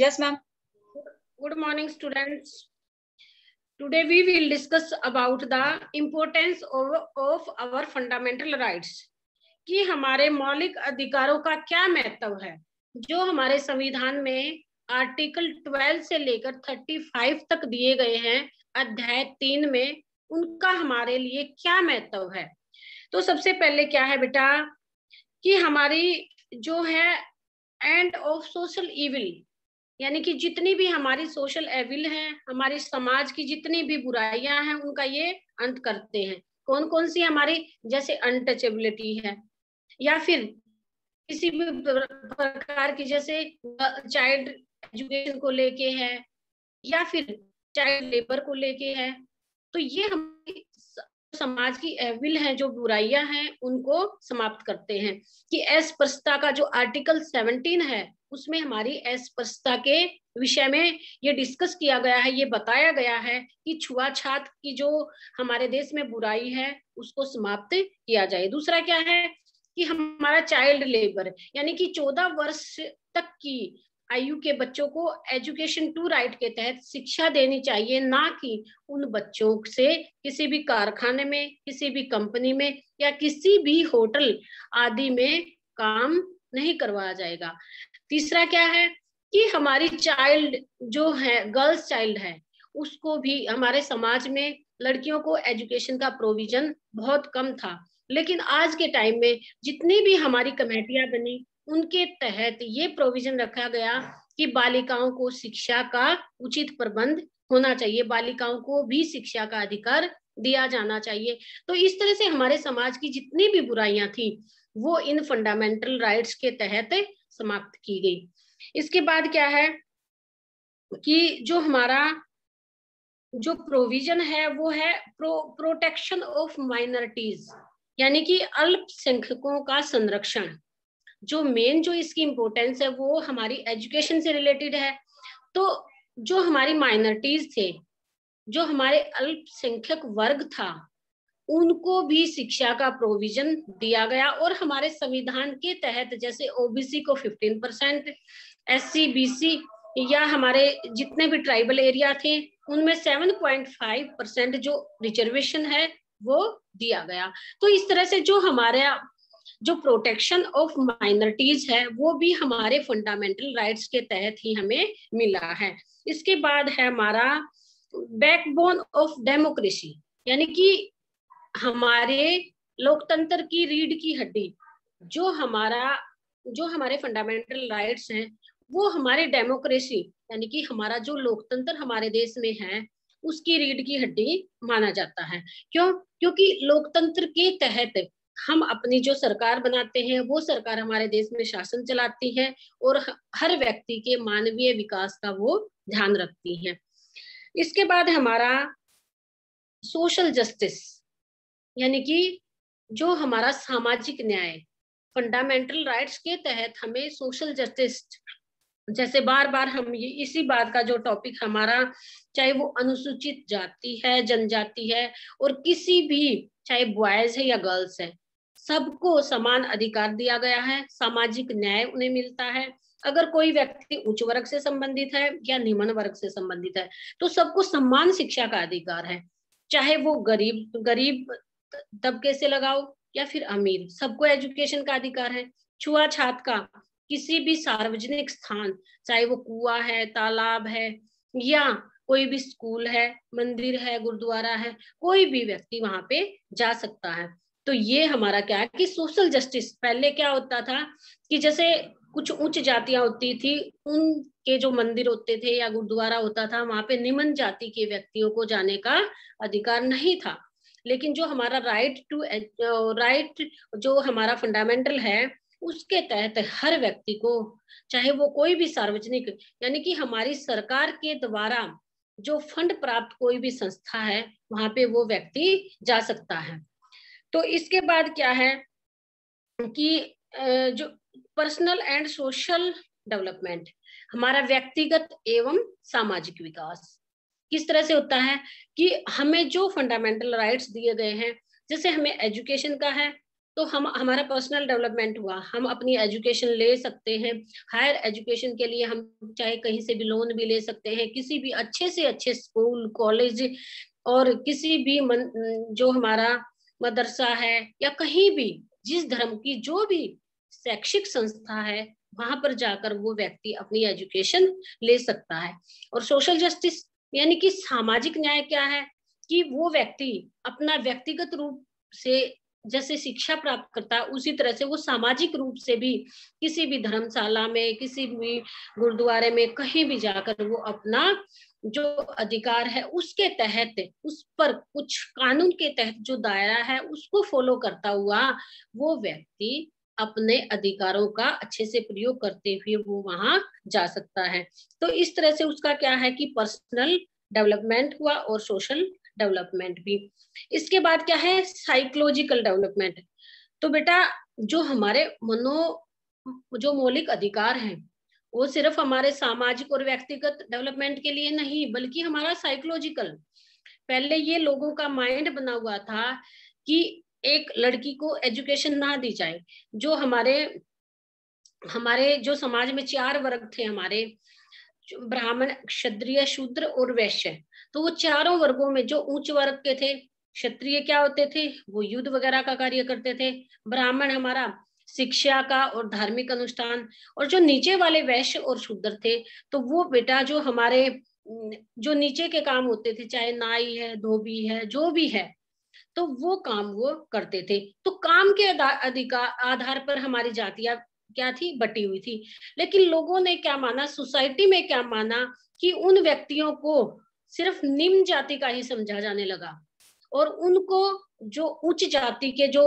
yes ma'am good morning students today we will discuss about the importance of, of our fundamental rights कि हमारे मौलिक अधिकारों का क्या महत्व है जो हमारे संविधान में आर्टिकल 12 से लेकर 35 तक दिए गए हैं अध्याय तीन में उनका हमारे लिए क्या महत्व है तो सबसे पहले क्या है बेटा कि हमारी जो है एंड ऑफ सोशल इविल यानी कि जितनी भी हमारी सोशल एविल है हमारे समाज की जितनी भी बुराइयां हैं उनका ये अंत करते हैं कौन कौन सी हमारी जैसे अनटचेबिलिटी है या फिर किसी भी प्रकार की जैसे चाइल्ड एजुकेशन को लेके है या फिर चाइल्ड लेबर को लेके है तो ये हमारी समाज की अहविल है जो बुराइयां हैं उनको समाप्त करते हैं कि अस्पृश्यता का जो आर्टिकल 17 है उसमें हमारी अस्पृश्यता के विषय में ये डिस्कस किया गया है ये बताया गया है कि छुआछात की जो हमारे देश में बुराई है उसको समाप्त किया जाए दूसरा क्या है कि हमारा चाइल्ड लेबर यानी कि चौदह वर्ष तक की आयु के बच्चों को एजुकेशन टू राइट के तहत शिक्षा देनी चाहिए ना कि उन बच्चों से किसी भी कारखाने में किसी भी कंपनी में या किसी भी होटल आदि में काम नहीं करवाया जाएगा तीसरा क्या है कि हमारी चाइल्ड जो है गर्ल्स चाइल्ड है उसको भी हमारे समाज में लड़कियों को एजुकेशन का प्रोविजन बहुत कम था लेकिन आज के टाइम में जितनी भी हमारी कमेटियां बनी उनके तहत ये प्रोविजन रखा गया कि बालिकाओं को शिक्षा का उचित प्रबंध होना चाहिए बालिकाओं को भी शिक्षा का अधिकार दिया जाना चाहिए तो इस तरह से हमारे समाज की जितनी भी बुराइयां थी वो इन फंडामेंटल राइट्स के तहत समाप्त की गई इसके बाद क्या है कि जो हमारा जो प्रोविजन है वो है प्रो प्रोटेक्शन ऑफ माइनॉरिटीज यानी कि अल्पसंख्यकों का संरक्षण जो मेन जो इसकी इम्पोर्टेंस है वो हमारी एजुकेशन से रिलेटेड है तो जो हमारी माइनॉरिटीज थे जो हमारे अल्पसंख्यक वर्ग था उनको भी शिक्षा का प्रोविजन दिया गया और हमारे संविधान के तहत जैसे ओबीसी को 15 परसेंट एस सी या हमारे जितने भी ट्राइबल एरिया थे उनमें 7.5 परसेंट जो रिजर्वेशन है वो दिया गया तो इस तरह से जो हमारा जो प्रोटेक्शन ऑफ माइनॉरिटीज है वो भी हमारे फंडामेंटल राइट्स के तहत ही हमें मिला है इसके बाद है हमारा बैकबोन ऑफ डेमोक्रेसी यानी कि हमारे लोकतंत्र की रीढ़ की हड्डी जो हमारा जो हमारे फंडामेंटल राइट्स हैं वो हमारे डेमोक्रेसी यानी कि हमारा जो लोकतंत्र हमारे देश में है उसकी रीढ़ की हड्डी माना जाता है क्यों क्योंकि लोकतंत्र के तहत हम अपनी जो सरकार बनाते हैं वो सरकार हमारे देश में शासन चलाती है और हर व्यक्ति के मानवीय विकास का वो ध्यान रखती है इसके बाद हमारा सोशल जस्टिस यानी कि जो हमारा सामाजिक न्याय फंडामेंटल राइट्स के तहत हमें सोशल जस्टिस जैसे बार बार हम ये इसी बात का जो टॉपिक हमारा चाहे वो अनुसूचित जाति है जनजाति है और किसी भी चाहे बॉयज है या गर्ल्स है सबको समान अधिकार दिया गया है सामाजिक न्याय उन्हें मिलता है अगर कोई व्यक्ति उच्च वर्ग से संबंधित है या निम्न वर्ग से संबंधित है तो सबको समान शिक्षा का अधिकार है चाहे वो गरीब गरीब तबके से लगाओ या फिर अमीर सबको एजुकेशन का अधिकार है छुआछात का किसी भी सार्वजनिक स्थान चाहे वो कुआ है तालाब है या कोई भी स्कूल है मंदिर है गुरुद्वारा है कोई भी व्यक्ति वहां पे जा सकता है तो ये हमारा क्या है कि सोशल जस्टिस पहले क्या होता था कि जैसे कुछ उच्च जातियां होती थी उनके जो मंदिर होते थे या गुरुद्वारा होता था वहां पे निम्न जाति के व्यक्तियों को जाने का अधिकार नहीं था लेकिन जो हमारा राइट टू राइट जो हमारा फंडामेंटल है उसके तहत हर व्यक्ति को चाहे वो कोई भी सार्वजनिक यानी कि हमारी सरकार के द्वारा जो फंड प्राप्त कोई भी संस्था है वहां पे वो व्यक्ति जा सकता है तो इसके बाद क्या है कि जो पर्सनल एंड सोशल डेवलपमेंट हमारा व्यक्तिगत एवं सामाजिक विकास किस तरह से होता है कि हमें जो फंडामेंटल राइट्स दिए गए हैं जैसे हमें एजुकेशन का है तो हम हमारा पर्सनल डेवलपमेंट हुआ हम अपनी एजुकेशन ले सकते हैं हायर एजुकेशन के लिए हम चाहे कहीं से भी लोन भी ले सकते हैं किसी भी अच्छे से अच्छे स्कूल कॉलेज और किसी भी मन, जो हमारा मदरसा है या कहीं भी जिस धर्म की जो भी शैक्षिक संस्था है वहां पर जाकर वो व्यक्ति अपनी एजुकेशन ले सकता है और सोशल जस्टिस यानी कि सामाजिक न्याय क्या है कि वो व्यक्ति अपना व्यक्तिगत रूप से जैसे शिक्षा प्राप्त करता है उसी तरह से वो सामाजिक रूप से भी किसी भी धर्मशाला में किसी भी गुरुद्वारे में कहीं भी जाकर वो अपना जो अधिकार है उसके तहत उस पर कुछ कानून के तहत जो दायरा है उसको फॉलो करता हुआ वो व्यक्ति अपने अधिकारों का अच्छे से प्रयोग करते हुए वो वहां जा सकता है तो इस तरह से उसका क्या है कि पर्सनल डेवलपमेंट हुआ और सोशल डेवलपमेंट भी इसके बाद क्या है साइकोलॉजिकल डेवलपमेंट तो बेटा जो हमारे मनो जो मौलिक अधिकार हैं वो सिर्फ हमारे सामाजिक और व्यक्तिगत डेवलपमेंट के लिए नहीं बल्कि हमारा साइकोलॉजिकल पहले ये लोगों का माइंड बना हुआ था कि एक लड़की को एजुकेशन ना दी जाए जो हमारे हमारे जो समाज में चार वर्ग थे हमारे ब्राह्मण क्षत्रिय शूद्र और वैश्य तो वो चारों वर्गों में जो उच्च वर्ग के थे क्षत्रिय क्या होते थे वो युद्ध वगैरह का कार्य करते थे ब्राह्मण हमारा शिक्षा का और धार्मिक अनुष्ठान और जो नीचे वाले वैश्य और शूद्र थे तो वो बेटा जो हमारे जो नीचे के काम होते थे चाहे नाई है धोबी है जो भी है तो वो काम वो करते थे तो काम के अधिकार आधार पर हमारी जातिया क्या थी बटी हुई थी लेकिन लोगों ने क्या माना सोसाइटी में क्या माना कि उन व्यक्तियों को सिर्फ निम्न जाति का ही समझा जाने लगा और उनको जो उच्च जाति के जो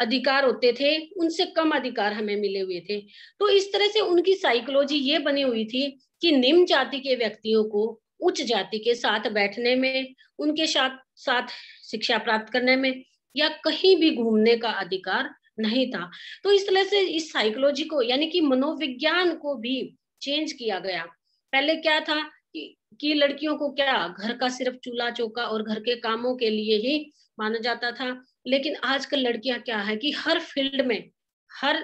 अधिकार होते थे उनसे कम अधिकार हमें मिले हुए थे तो इस तरह से उनकी साइकोलॉजी ये बनी हुई थी कि निम्न जाति के व्यक्तियों को उच्च जाति के साथ बैठने में उनके साथ साथ शिक्षा प्राप्त करने में या कहीं भी घूमने का अधिकार नहीं था तो इस तरह से इस साइकोलॉजी को यानी कि मनोविज्ञान को भी चेंज किया गया पहले क्या था कि, कि लड़कियों को क्या घर का सिर्फ चूल्हा चौका और घर के कामों के लिए ही माना जाता था लेकिन आजकल लड़कियां क्या है कि हर फील्ड में हर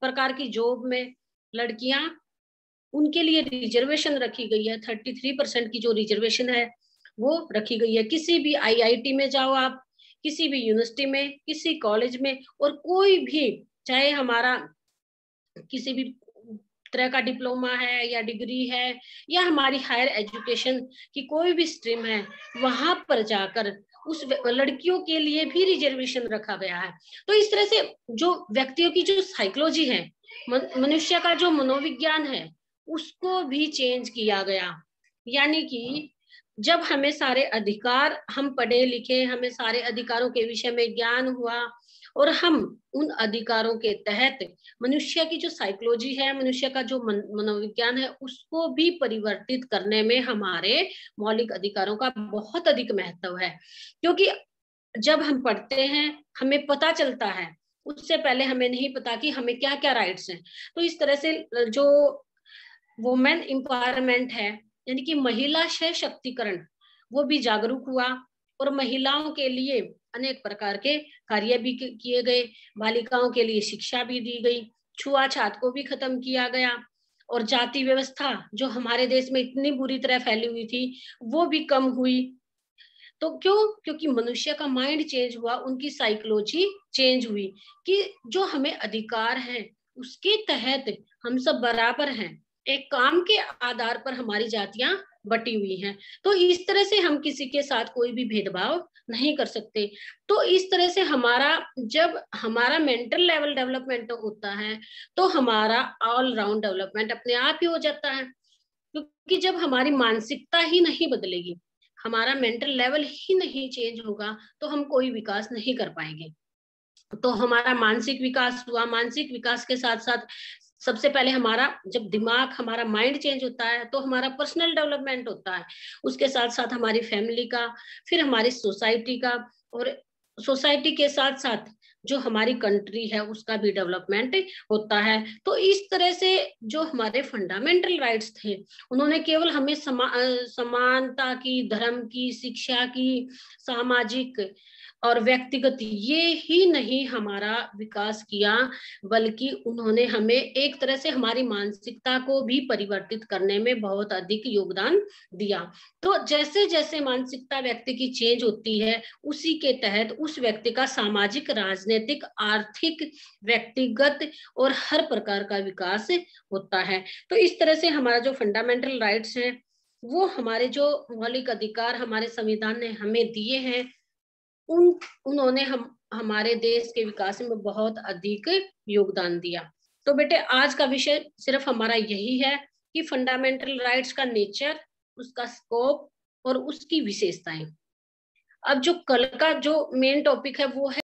प्रकार की जॉब में लड़कियां उनके लिए रिजर्वेशन रखी गई है थर्टी थ्री परसेंट की जो रिजर्वेशन है वो रखी गई है किसी भी आईआईटी में जाओ आप किसी भी यूनिवर्सिटी में किसी कॉलेज में और कोई भी चाहे हमारा किसी भी तरह का डिप्लोमा है या डिग्री है या हमारी हायर एजुकेशन की कोई भी स्ट्रीम है वहां पर जाकर उस लड़कियों के लिए भी रिजर्वेशन रखा गया है तो इस तरह से जो व्यक्तियों की जो साइकोलॉजी है मनुष्य का जो मनोविज्ञान है उसको भी चेंज किया गया यानी कि जब हमें सारे अधिकार हम पढ़े लिखे हमें सारे अधिकारों के विषय में ज्ञान हुआ और हम उन अधिकारों के तहत मनुष्य की जो साइकोलॉजी है मनुष्य का जो मनोविज्ञान है उसको भी परिवर्तित करने में हमारे मौलिक अधिकारों का बहुत अधिक महत्व है क्योंकि जब हम पढ़ते हैं हमें पता चलता है उससे पहले हमें नहीं पता कि हमें क्या क्या राइट्स हैं तो इस तरह से जो वुमेन एम्पावरमेंट है यानी कि महिला सशक्तिकरण वो भी जागरूक हुआ और महिलाओं के लिए अनेक प्रकार के कार्य भी किए गए बालिकाओं के लिए शिक्षा भी दी गई छुआछात को भी खत्म किया गया और जाति व्यवस्था जो हमारे देश में इतनी बुरी तरह फैली हुई थी वो भी कम हुई तो क्यों क्योंकि मनुष्य का माइंड चेंज हुआ उनकी साइकोलॉजी चेंज हुई कि जो हमें अधिकार है उसके तहत हम सब बराबर हैं एक काम के आधार पर हमारी जातियां बटी हुई हैं तो इस तरह से हम किसी के साथ कोई भी भेदभाव नहीं कर सकते तो इस तरह से हमारा जब हमारा मेंटल लेवल डेवलपमेंट होता है तो हमारा ऑलराउंड डेवलपमेंट अपने आप ही हो जाता है क्योंकि जब हमारी मानसिकता ही नहीं बदलेगी हमारा मेंटल लेवल ही नहीं चेंज होगा तो हम कोई विकास नहीं कर पाएंगे तो हमारा मानसिक विकास हुआ मानसिक विकास के साथ साथ सबसे पहले हमारा जब दिमाग हमारा माइंड चेंज होता है तो हमारा पर्सनल डेवलपमेंट होता है उसके साथ साथ हमारी फैमिली का फिर हमारी सोसाइटी का और सोसाइटी के साथ साथ जो हमारी कंट्री है उसका भी डेवलपमेंट होता है तो इस तरह से जो हमारे फंडामेंटल राइट्स थे उन्होंने केवल हमें समा, समानता की धर्म की शिक्षा की सामाजिक और व्यक्तिगत ये ही नहीं हमारा विकास किया बल्कि उन्होंने हमें एक तरह से हमारी मानसिकता को भी परिवर्तित करने में बहुत अधिक योगदान दिया तो जैसे जैसे मानसिकता व्यक्ति की चेंज होती है उसी के तहत उस व्यक्ति का सामाजिक राजनीतिक आर्थिक व्यक्तिगत और हर प्रकार का विकास होता है तो इस तरह से हमारा जो फंडामेंटल राइट्स है वो हमारे जो मौलिक अधिकार हमारे संविधान ने हमें दिए हैं उन उन्होंने हम हमारे देश के विकास में बहुत अधिक योगदान दिया तो बेटे आज का विषय सिर्फ हमारा यही है कि फंडामेंटल राइट्स का नेचर उसका स्कोप और उसकी विशेषताएं अब जो कल का जो मेन टॉपिक है वो है